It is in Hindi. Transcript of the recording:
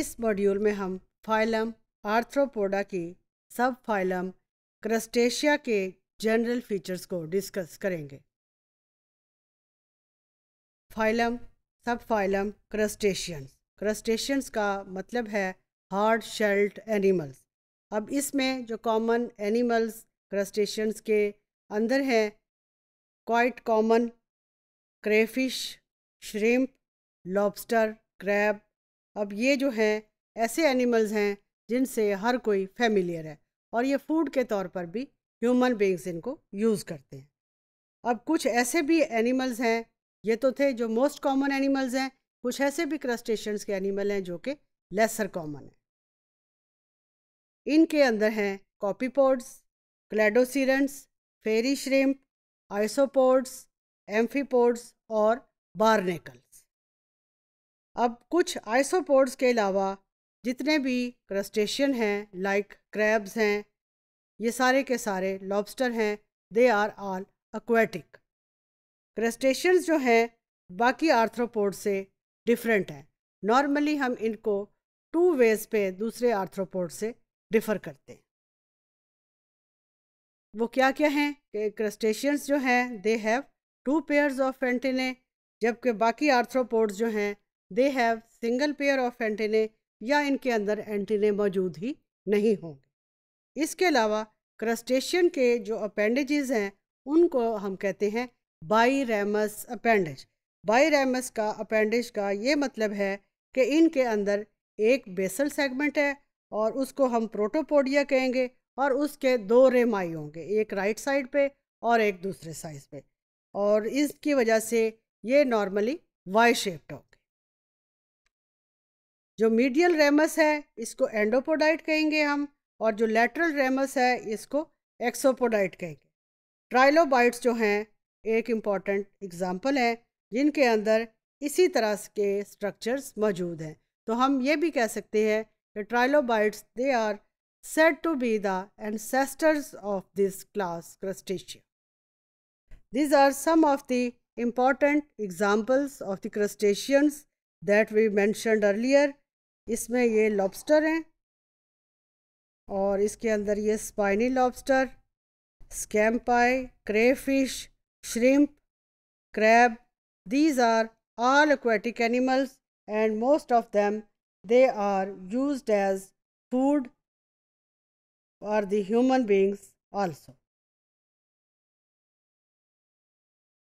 इस मॉड्यूल में हम फाइलम आर्थ्रोपोडा की सब फाइलम क्रस्टेशिया के जनरल फीचर्स को डिस्कस करेंगे phylum sub phylum crustaceans crustaceans का मतलब है हार्ड शेल्ट एनिमल्स अब इसमें जो कॉमन एनिमल्स क्रस्टेशियंस के अंदर हैं quite common crayfish shrimp lobster crab अब ये जो हैं ऐसे एनिमल्स हैं जिनसे हर कोई फेमिलियर है और ये फूड के तौर पर भी ह्यूमन बींग्स इनको यूज़ करते हैं अब कुछ ऐसे भी एनिमल्स हैं ये तो थे जो मोस्ट कॉमन एनिमल्स हैं कुछ ऐसे भी क्रस्टेशंस के एनिमल हैं जो कि लेसर कॉमन हैं इनके अंदर हैं कॉपीपोड्स क्लेडोसीरेंट्स फेरी श्रिम्प आइसोपोड्स एम्फीपोड्स और बारनेकल अब कुछ आइसोपोड्स के अलावा जितने भी क्रस्टेशियन हैं लाइक क्रैब्स हैं ये सारे के सारे लॉबस्टर हैं they are all aquatic crustaceans जो हैं बाकी आर्थ्रोपोड से डिफरेंट हैं नॉर्मली हम इनको टू वेज पे दूसरे आर्थ्रोपोड से डिफ़र करते हैं वो क्या क्या हैं कि क्रस्टेशियंस जो हैं they have two pairs of antennae जबकि बाकी आर्थ्रोपोड्स जो हैं they have single pair of antennae या इनके अंदर एंटीने मौजूद ही नहीं होंगे इसके अलावा क्रस्टेशियन के जो अपेंडेजेस हैं उनको हम कहते हैं biramous appendage biramous का अपेंडेज का ये मतलब है कि इनके अंदर एक बेसल सेगमेंट है और उसको हम प्रोटोपोडिया कहेंगे और उसके दो रेमाई होंगे एक राइट साइड पे और एक दूसरे साइड पे और इसकी वजह से ये नॉर्मली वाई शेप्ड हो जो मीडियल रेमस है इसको एंडोपोडाइट कहेंगे हम और जो लेटरल रेमस है इसको एक्सोपोडाइट कहेंगे ट्राइलोबाइट्स जो हैं एक इम्पॉर्टेंट एग्ज़ाम्पल है जिनके अंदर इसी तरह के स्ट्रक्चर्स मौजूद हैं तो हम ये भी कह सकते हैं कि trilobites they are said to be the ancestors of this class crustacea. These are some of the important examples of the crustaceans that we mentioned earlier इसमें ये लॉबस्टर हैं और इसके अंदर ये spiny lobster scampi crayfish shrimp crab these are all aquatic animals and most of them they are use as food or the human beings also